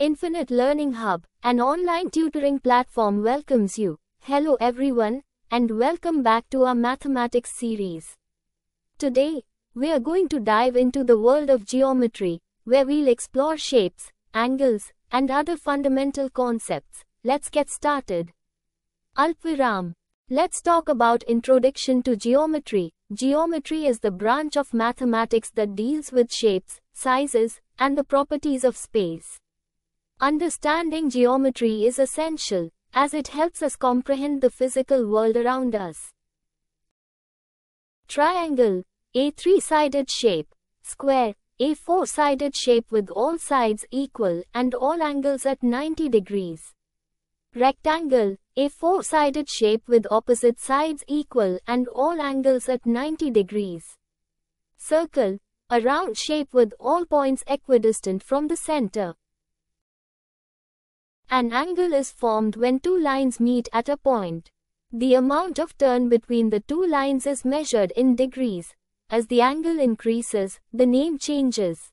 Infinite Learning Hub, an online tutoring platform welcomes you. Hello everyone, and welcome back to our mathematics series. Today, we are going to dive into the world of geometry, where we'll explore shapes, angles, and other fundamental concepts. Let's get started. Alpviram. Let's talk about introduction to geometry. Geometry is the branch of mathematics that deals with shapes, sizes, and the properties of space. Understanding geometry is essential, as it helps us comprehend the physical world around us. Triangle, a three-sided shape, square, a four-sided shape with all sides equal and all angles at 90 degrees. Rectangle, a four-sided shape with opposite sides equal and all angles at 90 degrees. Circle, a round shape with all points equidistant from the center. An angle is formed when two lines meet at a point. The amount of turn between the two lines is measured in degrees. As the angle increases, the name changes.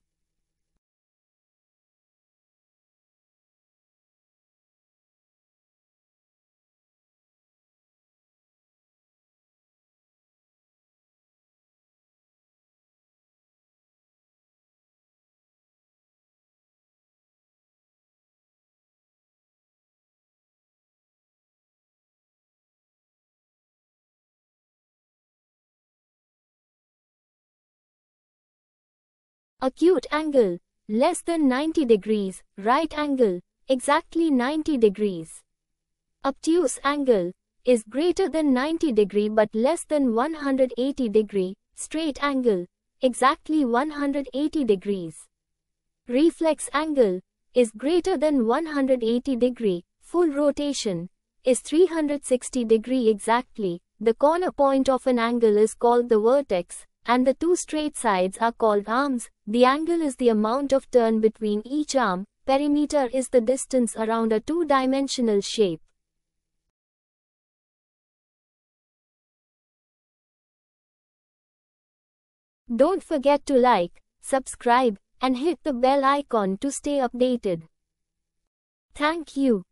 Acute angle, less than 90 degrees, right angle, exactly 90 degrees. Obtuse angle, is greater than 90 degree but less than 180 degree, straight angle, exactly 180 degrees. Reflex angle, is greater than 180 degree, full rotation, is 360 degree exactly, the corner point of an angle is called the vertex, and the two straight sides are called arms. The angle is the amount of turn between each arm, perimeter is the distance around a two-dimensional shape. Don't forget to like, subscribe, and hit the bell icon to stay updated. Thank you.